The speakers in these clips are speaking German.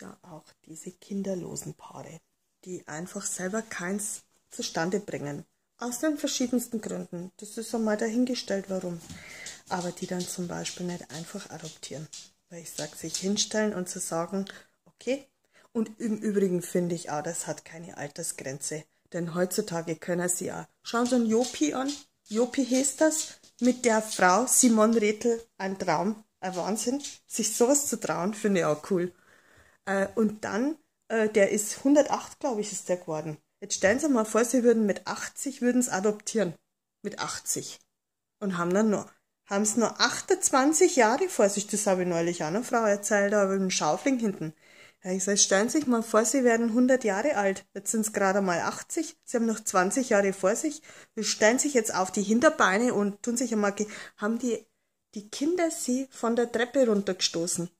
ja auch diese kinderlosen Paare, die einfach selber keins zustande bringen. Aus den verschiedensten Gründen. Das ist einmal dahingestellt, warum. Aber die dann zum Beispiel nicht einfach adoptieren. Weil ich sage, sich hinstellen und zu sagen, okay. Und im Übrigen finde ich auch, das hat keine Altersgrenze. Denn heutzutage können sie ja. Schauen Sie einen Jopi an. Jopi heißt das. Mit der Frau Simon Rethel. Ein Traum. Ein Wahnsinn. Sich sowas zu trauen, finde ich auch cool. Äh, und dann, äh, der ist 108, glaube ich, ist der geworden. Jetzt stellen Sie mal vor, Sie würden mit 80 würden es adoptieren. Mit 80. Und haben dann noch, haben es nur 28 Jahre vor sich. Das habe ich neulich auch einer Frau erzählt, aber mit einem Schaufling hinten. Ja, ich sage, stellen Sie sich mal vor, Sie werden 100 Jahre alt. Jetzt sind es gerade mal 80. Sie haben noch 20 Jahre vor sich. Sie stellen sich jetzt auf die Hinterbeine und tun sich einmal, haben die, die Kinder Sie von der Treppe runtergestoßen.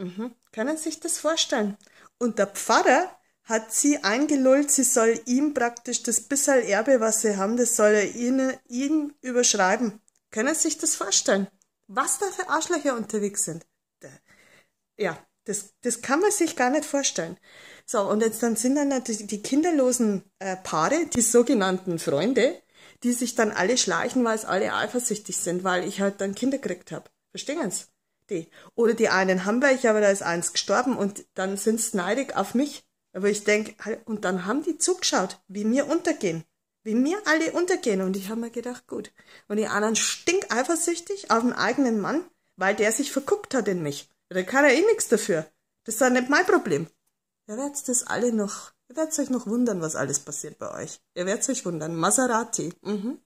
Mhm. Können Sie sich das vorstellen? Und der Pfarrer hat sie eingelullt, sie soll ihm praktisch das bisschen Erbe, was sie haben, das soll er ihnen, ihnen überschreiben. Können Sie sich das vorstellen? Was da für Arschlöcher unterwegs sind. Ja, das, das kann man sich gar nicht vorstellen. So, und jetzt dann sind dann natürlich die kinderlosen äh, Paare, die sogenannten Freunde, die sich dann alle schleichen, weil es alle eifersüchtig sind, weil ich halt dann Kinder gekriegt habe. Verstehen Sie? die. Oder die einen haben welche, aber da ist eins gestorben und dann sind sie neidig auf mich. Aber ich denke, und dann haben die zugeschaut, wie mir untergehen. Wie mir alle untergehen. Und ich habe mir gedacht, gut. Und die anderen stink eifersüchtig auf den eigenen Mann, weil der sich verguckt hat in mich. Da kann er eh nichts dafür. Das ist ja nicht mein Problem. Ihr werdet das alle noch, ihr werdet euch noch wundern, was alles passiert bei euch. Ihr werdet euch wundern. Maserati. Mhm.